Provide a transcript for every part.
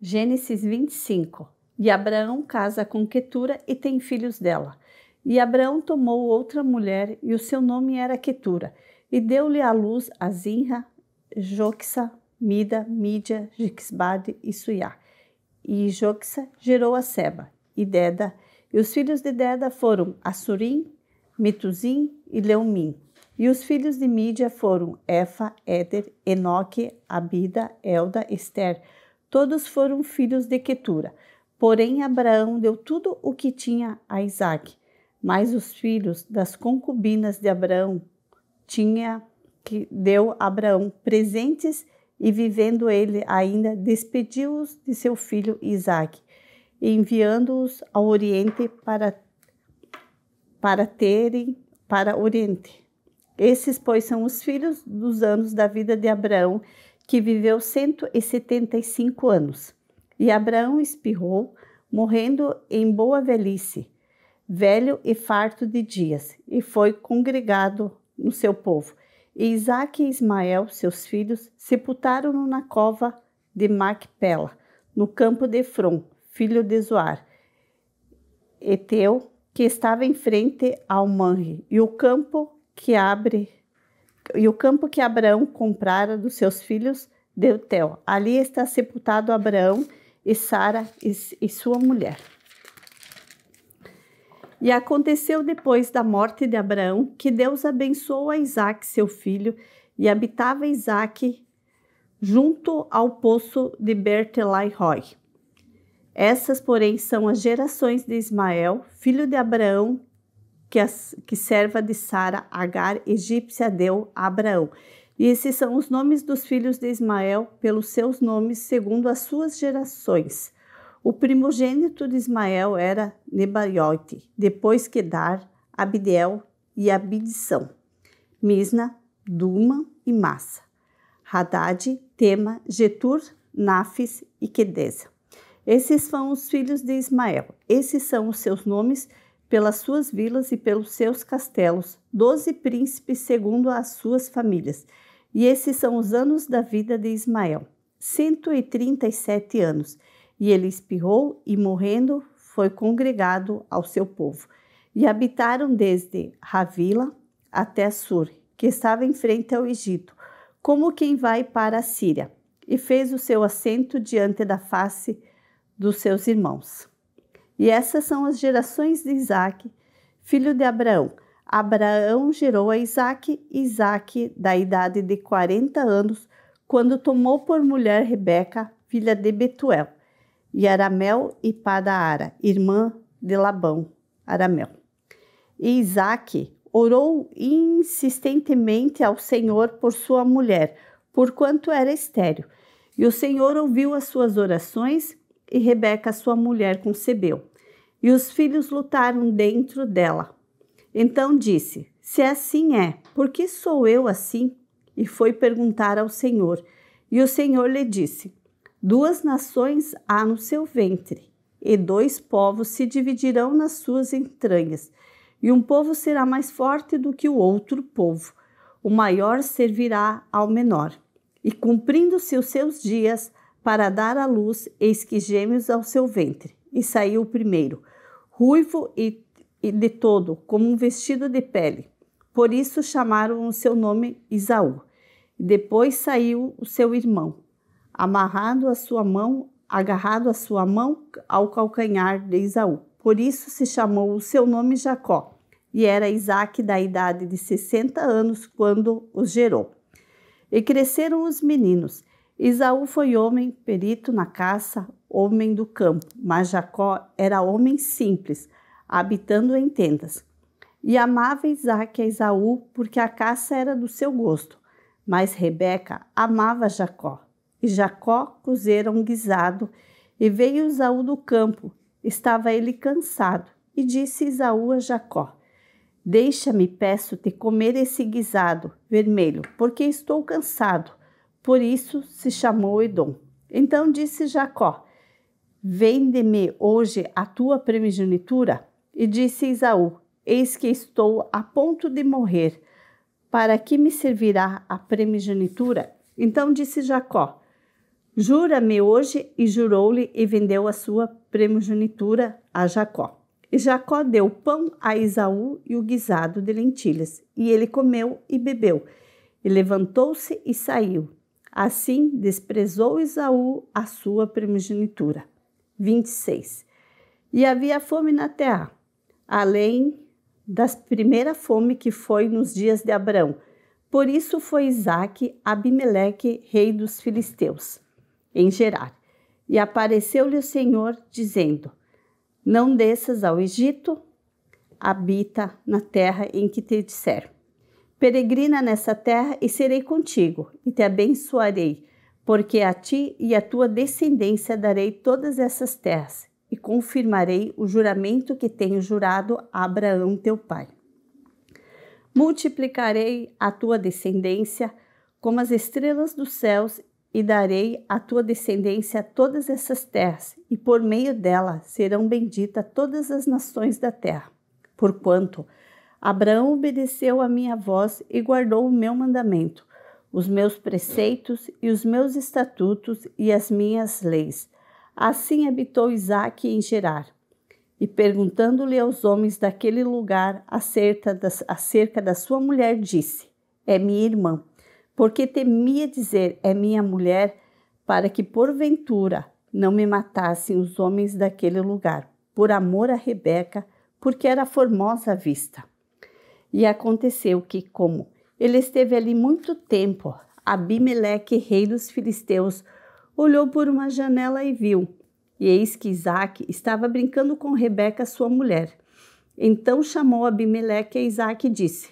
Gênesis 25. E Abraão casa com Quetura e tem filhos dela. E Abraão tomou outra mulher, e o seu nome era Quetura, e deu-lhe à luz a Zinra, Joxa, Mida, Mídia, Jixbade e Suiá. E Joxa gerou a Seba e Deda, e os filhos de Deda foram Assurim, Mituzim e Leumim. E os filhos de Mídia foram Efa, Éder, Enoque, Abida, Elda, Esther, Todos foram filhos de Quetura. Porém, Abraão deu tudo o que tinha a Isaac. Mas os filhos das concubinas de Abraão tinha que deu Abraão presentes e vivendo ele ainda despediu-os de seu filho Isaac, enviando-os ao Oriente para para terem para Oriente. Esses pois são os filhos dos anos da vida de Abraão que viveu 175 anos. E Abraão espirrou, morrendo em boa velhice, velho e farto de dias, e foi congregado no seu povo. E Isaac e Ismael, seus filhos, sepultaram-no na cova de Macpela, no campo de Efron, filho de Zoar, Eteu, que estava em frente ao Manre, e o campo que abre e o campo que Abraão comprara dos seus filhos deu Tel. Ali está sepultado Abraão e Sara e, e sua mulher. E aconteceu depois da morte de Abraão que Deus abençoou a Isaac, seu filho, e habitava Isaac junto ao poço de Bertelai Roy. Essas, porém, são as gerações de Ismael, filho de Abraão, que, que serva de Sara, Agar, egípcia, deu a Abraão. E esses são os nomes dos filhos de Ismael, pelos seus nomes, segundo as suas gerações. O primogênito de Ismael era Nebaiote, depois Kedar, Abdel e Abidição, Misna, Duma e Massa, Haddad, Tema, Getur, Nafis e Kedesa. Esses são os filhos de Ismael. Esses são os seus nomes pelas suas vilas e pelos seus castelos, doze príncipes segundo as suas famílias. E esses são os anos da vida de Ismael, 137 anos. E ele espirrou e, morrendo, foi congregado ao seu povo. E habitaram desde Ravila até Sur, que estava em frente ao Egito, como quem vai para a Síria, e fez o seu assento diante da face dos seus irmãos. E essas são as gerações de Isaac, filho de Abraão. Abraão gerou a Isaac, Isaac, da idade de 40 anos, quando tomou por mulher Rebeca, filha de Betuel, e Aramel e Padaara, irmã de Labão, Aramel. E Isaac orou insistentemente ao Senhor por sua mulher, porquanto era estéril. E o Senhor ouviu as suas orações, e Rebeca, sua mulher, concebeu e os filhos lutaram dentro dela. Então disse: Se assim é, por que sou eu assim? E foi perguntar ao Senhor. E o Senhor lhe disse: Duas nações há no seu ventre, e dois povos se dividirão nas suas entranhas, e um povo será mais forte do que o outro povo. O maior servirá ao menor. E cumprindo-se os seus dias, para dar à luz, eis que gêmeos ao seu ventre. E saiu o primeiro ruivo e, e de todo, como um vestido de pele. Por isso chamaram o seu nome Isaú. Depois saiu o seu irmão, amarrado a sua mão, agarrado a sua mão ao calcanhar de Isaú. Por isso se chamou o seu nome Jacó. E era Isaac da idade de 60 anos quando os gerou. E cresceram os meninos. Isaú foi homem perito na caça, homem do campo, mas Jacó era homem simples, habitando em tendas. E amava Isaac a Esaú, porque a caça era do seu gosto. Mas Rebeca amava Jacó. E Jacó cozera um guisado, e veio Esaú do campo. Estava ele cansado, e disse Esaú a Jacó: Deixa-me, peço-te, comer esse guisado vermelho, porque estou cansado. Por isso se chamou Edom. Então disse Jacó: Vende-me hoje a tua primogenitura. E disse Isaú: Eis que estou a ponto de morrer. Para que me servirá a primogenitura? Então disse Jacó: Jura-me hoje. E jurou-lhe e vendeu a sua primogenitura a Jacó. E Jacó deu pão a Isaú e o guisado de lentilhas. E ele comeu e bebeu. E levantou-se e saiu. Assim desprezou Isaú a sua primogenitura. 26. E havia fome na terra, além da primeira fome que foi nos dias de Abraão. Por isso foi Isaque Abimeleque, rei dos filisteus, em Gerar. E apareceu-lhe o Senhor, dizendo: Não desças ao Egito, habita na terra em que te disser. Peregrina nessa terra e serei contigo, e te abençoarei porque a ti e à tua descendência darei todas essas terras e confirmarei o juramento que tenho jurado a Abraão teu pai. Multiplicarei a tua descendência como as estrelas dos céus e darei à tua descendência todas essas terras, e por meio dela serão benditas todas as nações da terra. Porquanto Abraão obedeceu à minha voz e guardou o meu mandamento, os meus preceitos e os meus estatutos e as minhas leis. Assim habitou Isaac em Gerar. E perguntando-lhe aos homens daquele lugar acerca da, acerca da sua mulher, disse: É minha irmã, porque temia dizer é minha mulher, para que porventura não me matassem os homens daquele lugar, por amor a Rebeca, porque era formosa à vista. E aconteceu que, como ele esteve ali muito tempo. Abimeleque, rei dos filisteus, olhou por uma janela e viu. E eis que Isaac estava brincando com Rebeca, sua mulher. Então chamou Abimeleque a Isaac e disse: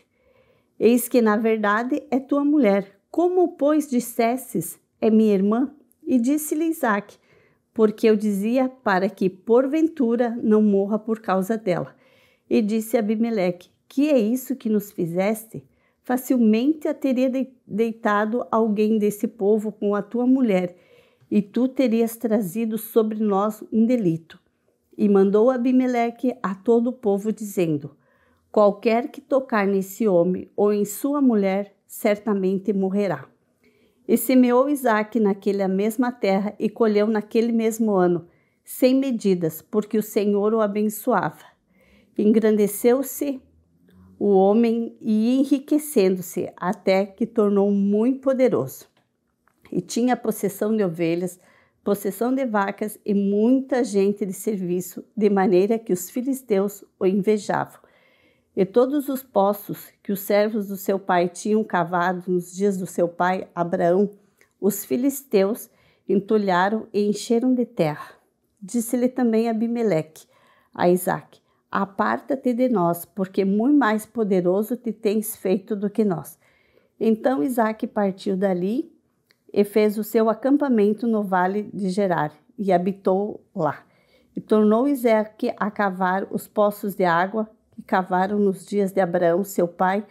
Eis que na verdade é tua mulher. Como, pois, dissesses, é minha irmã? E disse-lhe Isaac: Porque eu dizia para que, porventura, não morra por causa dela. E disse Abimeleque: Que é isso que nos fizeste? facilmente a teria deitado alguém desse povo com a tua mulher, e tu terias trazido sobre nós um delito. E mandou Abimeleque a todo o povo, dizendo: Qualquer que tocar nesse homem ou em sua mulher, certamente morrerá. E semeou Isaac naquela mesma terra e colheu naquele mesmo ano, sem medidas, porque o Senhor o abençoava. Engrandeceu-se o homem e enriquecendo-se até que tornou muito poderoso. E tinha possessão de ovelhas, possessão de vacas e muita gente de serviço, de maneira que os filisteus o invejavam. E todos os poços que os servos do seu pai tinham cavado nos dias do seu pai Abraão, os filisteus entulharam e encheram de terra. Disse-lhe também Abimeleque a Isaque: aparta-te de nós, porque muito mais poderoso te tens feito do que nós. Então Isaac partiu dali e fez o seu acampamento no vale de Gerar e habitou lá. E tornou Isaac a cavar os poços de água que cavaram nos dias de Abraão, seu pai,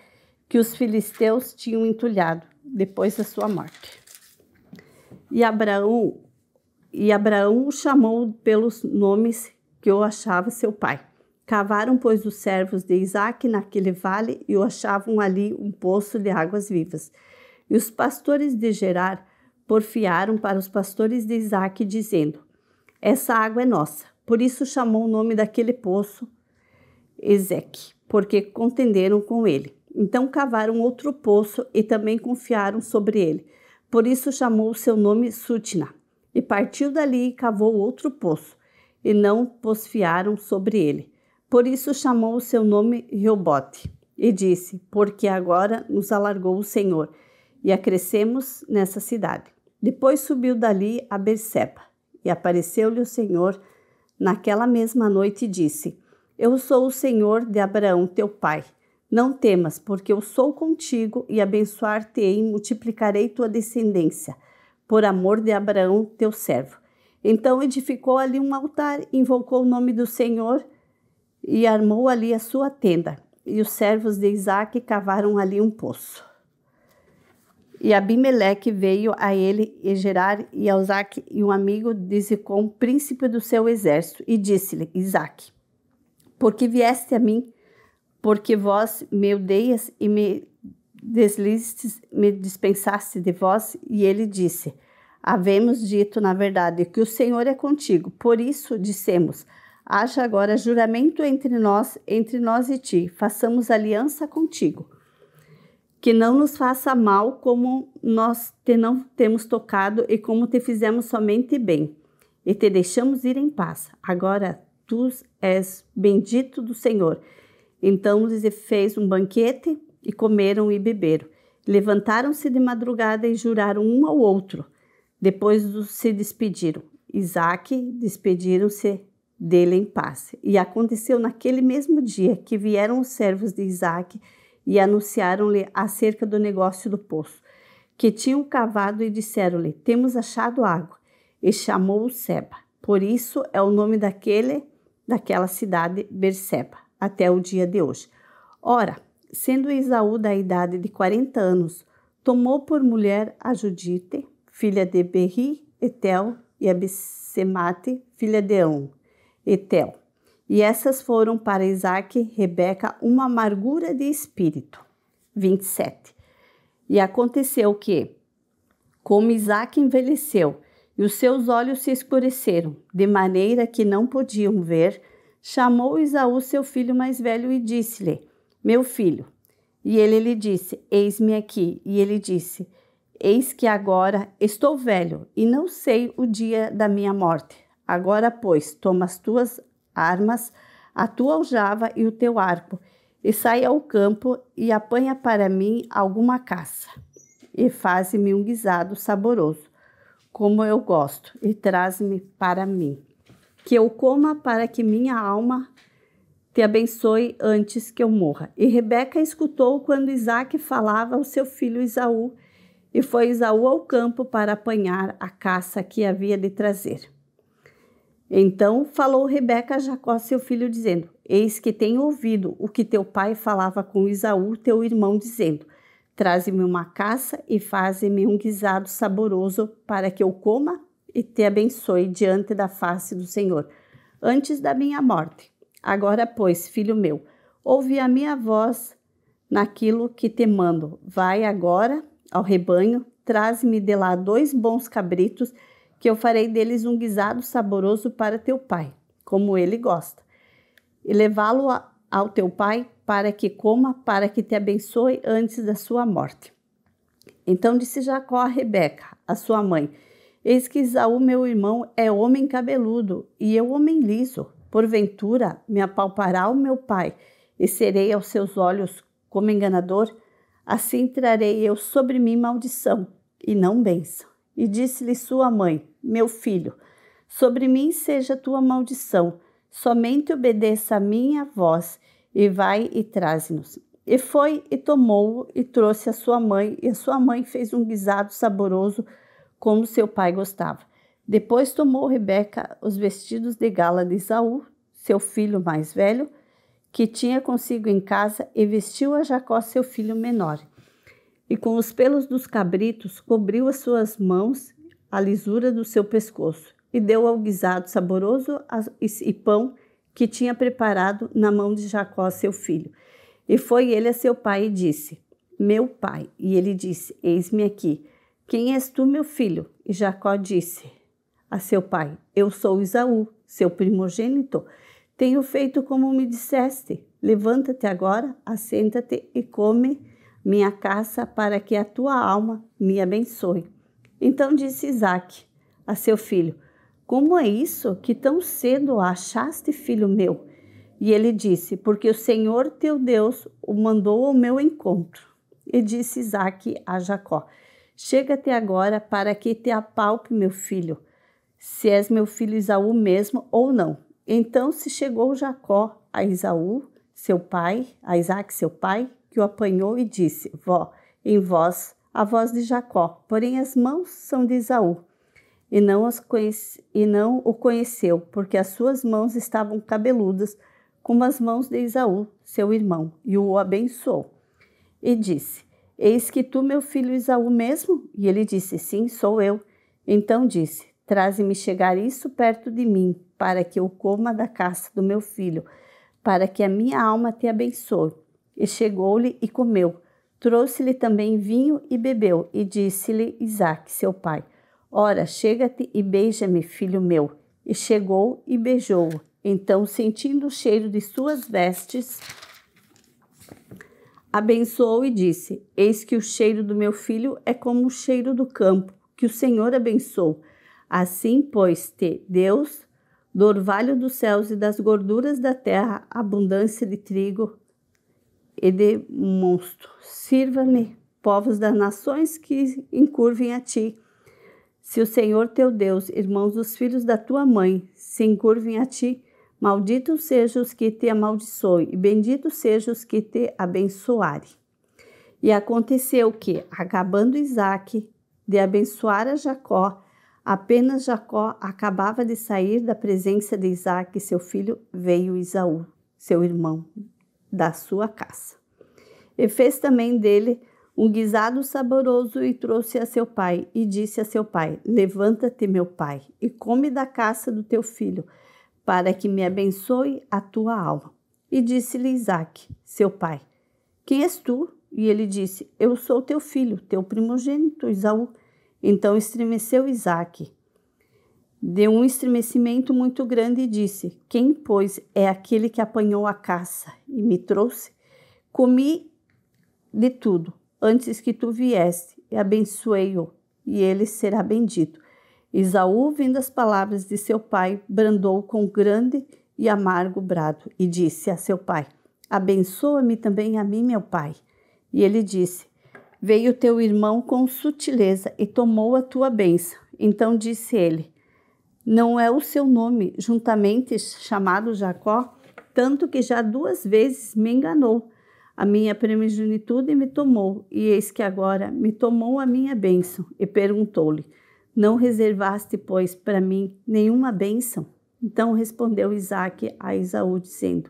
que os filisteus tinham entulhado depois da sua morte. E Abraão e Abraão o chamou pelos nomes que o achava seu pai. Cavaram, pois, os servos de Isaac naquele vale e o achavam ali um poço de águas vivas. E os pastores de Gerar porfiaram para os pastores de Isaac, dizendo: Essa água é nossa. Por isso chamou o nome daquele poço Ezeque, porque contenderam com ele. Então cavaram outro poço e também confiaram sobre ele. Por isso chamou o seu nome Sutna. E partiu dali e cavou outro poço, e não posfiaram sobre ele. Por isso chamou o seu nome Reobote e disse: Porque agora nos alargou o Senhor e acrescemos nessa cidade. Depois subiu dali a Berseba e apareceu-lhe o Senhor naquela mesma noite e disse: Eu sou o Senhor de Abraão, teu pai. Não temas, porque eu sou contigo e abençoar-te-ei e multiplicarei tua descendência, por amor de Abraão, teu servo. Então edificou ali um altar, invocou o nome do Senhor e armou ali a sua tenda. E os servos de Isaac cavaram ali um poço. E Abimeleque veio a ele e Gerar e a Isaac e um amigo de Zicom, príncipe do seu exército, e disse-lhe, Isaac, porque vieste a mim, porque vós me odeias e me deslistes, me dispensaste de vós, e ele disse, havemos dito na verdade que o Senhor é contigo, por isso dissemos, Haja agora juramento entre nós, entre nós e ti, façamos aliança contigo. Que não nos faça mal como nós te não temos tocado e como te fizemos somente bem. E te deixamos ir em paz. Agora tu és bendito do Senhor. Então lhes fez um banquete e comeram e beberam. Levantaram-se de madrugada e juraram um ao outro. Depois se despediram. Isaac despediram-se dele em paz. E aconteceu naquele mesmo dia que vieram os servos de Isaac e anunciaram-lhe acerca do negócio do poço, que tinham cavado e disseram-lhe: Temos achado água. E chamou-o Seba. Por isso é o nome daquele, daquela cidade, Berseba, até o dia de hoje. Ora, sendo Esaú da idade de 40 anos, tomou por mulher a Judite, filha de Berri, Etel e Abisemate, filha de On, Etel. E essas foram para Isaac e Rebeca uma amargura de espírito. 27. E aconteceu que, como Isaac envelheceu e os seus olhos se escureceram, de maneira que não podiam ver, chamou Isaú seu filho mais velho e disse-lhe: Meu filho. E ele lhe disse: Eis-me aqui. E ele disse: Eis que agora estou velho e não sei o dia da minha morte. Agora, pois, toma as tuas armas, a tua aljava e o teu arco, e sai ao campo e apanha para mim alguma caça, e faze-me um guisado saboroso, como eu gosto, e traze-me para mim, que eu coma para que minha alma te abençoe antes que eu morra. E Rebeca escutou quando Isaac falava ao seu filho Isaú, e foi Isaú ao campo para apanhar a caça que havia de trazer. Então falou Rebeca a Jacó, seu filho, dizendo: Eis que tenho ouvido o que teu pai falava com Isaú, teu irmão, dizendo: Traze-me uma caça e faze-me um guisado saboroso para que eu coma e te abençoe diante da face do Senhor, antes da minha morte. Agora, pois, filho meu, ouve a minha voz naquilo que te mando. Vai agora ao rebanho, traze-me de lá dois bons cabritos que eu farei deles um guisado saboroso para teu pai, como ele gosta, e levá-lo ao teu pai para que coma, para que te abençoe antes da sua morte. Então disse Jacó a Rebeca, a sua mãe: Eis que Isaú, meu irmão, é homem cabeludo e eu homem liso. Porventura me apalpará o meu pai e serei aos seus olhos como enganador? Assim trarei eu sobre mim maldição e não bênção. E disse-lhe sua mãe: Meu filho, sobre mim seja tua maldição, somente obedeça a minha voz, e vai e traze-nos. E foi e tomou-o e trouxe a sua mãe, e a sua mãe fez um guisado saboroso, como seu pai gostava. Depois tomou Rebeca os vestidos de gala de Isaú, seu filho mais velho, que tinha consigo em casa, e vestiu a Jacó, seu filho menor e com os pelos dos cabritos cobriu as suas mãos, a lisura do seu pescoço, e deu ao guisado saboroso e pão que tinha preparado na mão de Jacó, seu filho. E foi ele a seu pai e disse: Meu pai. E ele disse: Eis-me aqui. Quem és tu, meu filho? E Jacó disse a seu pai: Eu sou Isaú, seu primogênito. Tenho feito como me disseste. Levanta-te agora, assenta-te e come minha caça para que a tua alma me abençoe. Então disse Isaque a seu filho: Como é isso que tão cedo achaste, filho meu? E ele disse: Porque o Senhor teu Deus o mandou ao meu encontro. E disse Isaque a Jacó: Chega-te agora para que te apalpe, meu filho, se és meu filho Isaú mesmo ou não. Então se chegou Jacó a Isaú, seu pai, a Isaque, seu pai, que o apanhou e disse: Vó, em vós a voz de Jacó, porém as mãos são de Isaú. E não, conhece, e não o conheceu, porque as suas mãos estavam cabeludas, como as mãos de Isaú, seu irmão, e o abençoou. E disse: Eis que tu, meu filho Isaú, mesmo? E ele disse: Sim, sou eu. Então disse: Traze-me chegar isso perto de mim, para que eu coma da caça do meu filho, para que a minha alma te abençoe. E chegou-lhe e comeu. Trouxe-lhe também vinho e bebeu, e disse-lhe Isaque, seu pai: Ora, chega-te e beija-me, filho meu. E chegou e beijou-o. Então, sentindo o cheiro de suas vestes, abençoou e disse: Eis que o cheiro do meu filho é como o cheiro do campo, que o Senhor abençoou. Assim, pois, te Deus, do orvalho dos céus e das gorduras da terra, abundância de trigo, e de monstro. Sirva-me, povos das nações que encurvem a ti. Se o Senhor teu Deus, irmãos dos filhos da tua mãe, se encurvem a ti, malditos sejam os que te amaldiçoem, e benditos sejam os que te abençoarem. E aconteceu que, acabando Isaac de abençoar a Jacó, apenas Jacó acabava de sair da presença de Isaac, seu filho, veio Isaú, seu irmão, da sua caça. E fez também dele um guisado saboroso e trouxe a seu pai, e disse a seu pai: Levanta-te, meu pai, e come da caça do teu filho, para que me abençoe a tua alma. E disse-lhe Isaac, seu pai: Quem és tu? E ele disse: Eu sou teu filho, teu primogênito Isaú. Então estremeceu Isaac. Deu um estremecimento muito grande e disse: Quem, pois, é aquele que apanhou a caça e me trouxe? Comi de tudo antes que tu vieste, e abençoei-o, e ele será bendito. Isaú, ouvindo as palavras de seu pai, brandou com grande e amargo brado, e disse a seu pai: Abençoa-me também a mim, meu pai. E ele disse: Veio teu irmão com sutileza e tomou a tua bênção. Então disse ele: não é o seu nome, juntamente chamado Jacó, tanto que já duas vezes me enganou. A minha primigenitude me tomou, e eis que agora me tomou a minha bênção. E perguntou-lhe: Não reservaste, pois, para mim nenhuma bênção? Então respondeu Isaque a Isaú, dizendo: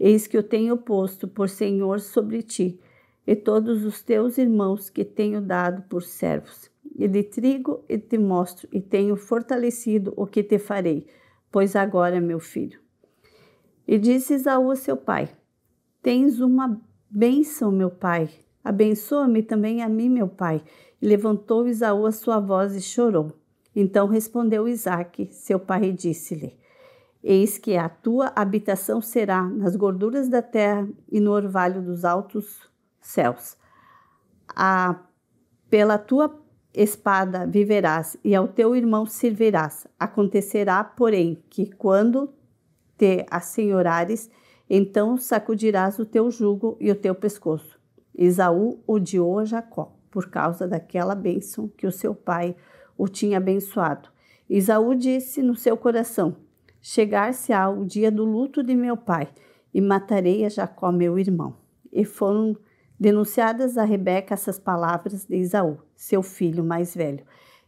Eis que eu tenho posto por senhor sobre ti, e todos os teus irmãos que tenho dado por servos e de trigo e te mostro, e tenho fortalecido o que te farei, pois agora, meu filho. E disse Esaú a seu pai: Tens uma bênção, meu pai. Abençoa-me também a mim, meu pai. E levantou Esaú a sua voz e chorou. Então respondeu Isaque, seu pai, e disse-lhe: Eis que a tua habitação será nas gorduras da terra e no orvalho dos altos céus. A, pela tua espada viverás e ao teu irmão servirás. Acontecerá, porém, que quando te assenhorares, então sacudirás o teu jugo e o teu pescoço. Esaú odiou a Jacó por causa daquela bênção que o seu pai o tinha abençoado. Esaú disse no seu coração: Chegar-se-á o dia do luto de meu pai, e matarei a Jacó, meu irmão. E foram denunciadas a Rebeca essas palavras de Esaú seu filho mais velho.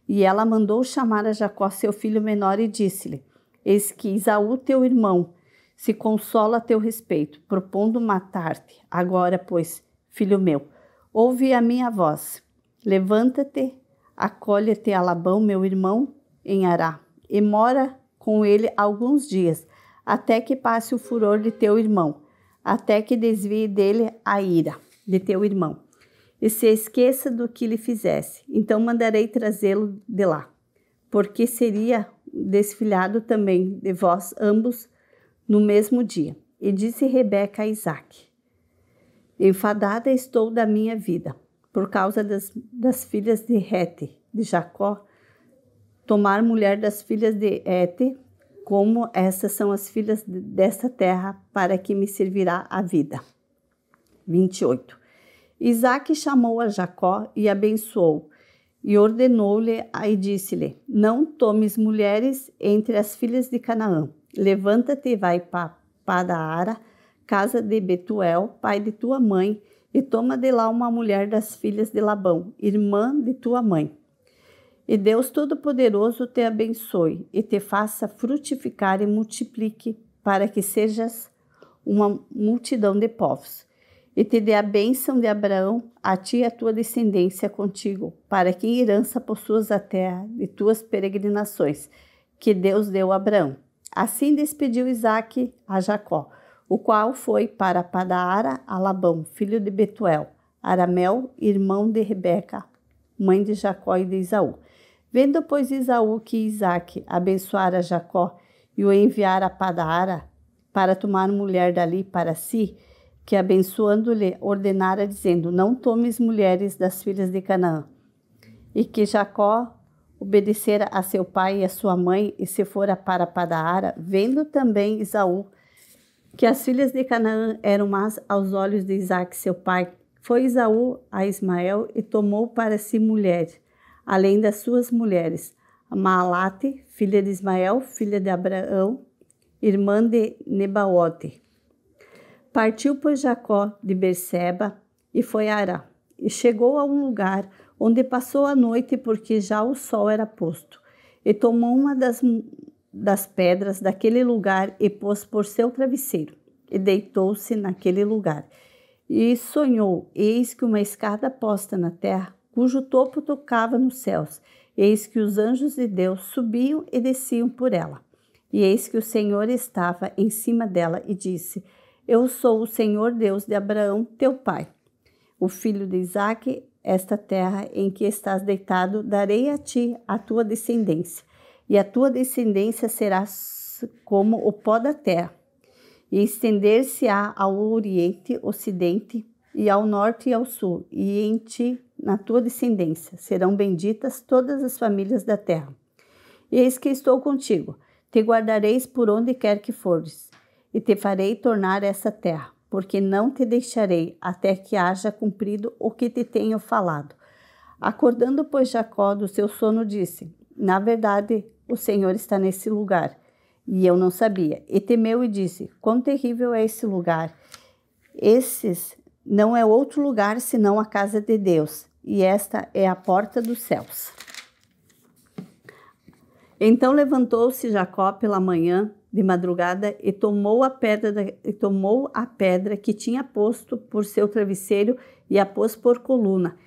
E ela mandou chamar a Jacó, seu filho menor, e disse-lhe: Eis que Isaú, teu irmão, se consola a teu respeito, propondo matar-te. Agora, pois, filho meu, ouve a minha voz. Levanta-te, acolhe-te a Labão, meu irmão, em Ará, e mora com ele alguns dias, até que passe o furor de teu irmão, até que desvie dele a ira de teu irmão e se esqueça do que lhe fizesse. Então mandarei trazê-lo de lá, porque seria desfilhado também de vós ambos no mesmo dia. E disse Rebeca a Isaac: Enfadada estou da minha vida, por causa das, das filhas de Hete, de Jacó, tomar mulher das filhas de Hete, como essas são as filhas desta terra, para que me servirá a vida. 28. Isaac chamou a Jacó e abençoou, e ordenou-lhe e disse-lhe: Não tomes mulheres entre as filhas de Canaã. Levanta-te e vai para Ara, casa de Betuel, pai de tua mãe, e toma de lá uma mulher das filhas de Labão, irmã de tua mãe. E Deus Todo-Poderoso te abençoe e te faça frutificar e multiplique, para que sejas uma multidão de povos. E te dê a bênção de Abraão, a ti e a tua descendência contigo, para que em herança possuas a terra de tuas peregrinações, que Deus deu a Abraão. Assim despediu Isaque a Jacó, o qual foi para Padaara a Labão, filho de Betuel, Aramel, irmão de Rebeca, mãe de Jacó e de Isaú. Vendo, pois, Isaú que Isaac abençoara Jacó e o enviara a Padaara para tomar mulher dali para si, que abençoando-lhe ordenara, dizendo: Não tomes mulheres das filhas de Canaã. E que Jacó obedecera a seu pai e a sua mãe e se fora para Padaara, vendo também Isaú que as filhas de Canaã eram más aos olhos de Isaac, seu pai. Foi Isaú a Ismael e tomou para si mulher, além das suas mulheres, Maalate, filha de Ismael, filha de Abraão, irmã de Nebaote. Partiu, pois, Jacó de Berseba e foi a Ará. E chegou a um lugar onde passou a noite, porque já o sol era posto. E tomou uma das, das pedras daquele lugar e pôs por seu travesseiro. E deitou-se naquele lugar. E sonhou: eis que uma escada posta na terra, cujo topo tocava nos céus. Eis que os anjos de Deus subiam e desciam por ela. E eis que o Senhor estava em cima dela e disse: eu sou o Senhor Deus de Abraão, teu pai, o filho de Isaque, esta terra em que estás deitado, darei a ti, a tua descendência, e a tua descendência será como o pó da terra, e estender-se-á ao oriente, ocidente, e ao norte e ao sul, e em ti, na tua descendência, serão benditas todas as famílias da terra. Eis que estou contigo, te guardareis por onde quer que fores, e te farei tornar essa terra, porque não te deixarei até que haja cumprido o que te tenho falado. Acordando, pois, Jacó do seu sono, disse: Na verdade, o Senhor está nesse lugar. E eu não sabia. E temeu e disse: Quão terrível é esse lugar! Esses não é outro lugar senão a casa de Deus, e esta é a porta dos céus. Então levantou-se Jacó pela manhã de madrugada e tomou a pedra da, e tomou a pedra que tinha posto por seu travesseiro e a pôs por coluna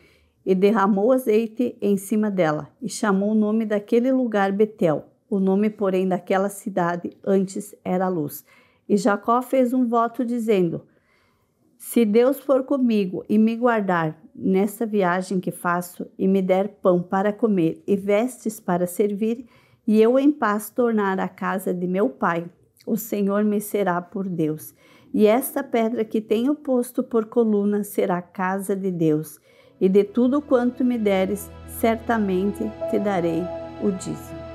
e derramou azeite em cima dela e chamou o nome daquele lugar Betel o nome porém daquela cidade antes era luz e Jacó fez um voto dizendo se Deus for comigo e me guardar nessa viagem que faço e me der pão para comer e vestes para servir e eu em paz tornar a casa de meu pai. O Senhor me será por Deus. E esta pedra que tenho posto por coluna será a casa de Deus. E de tudo quanto me deres, certamente te darei o dízimo.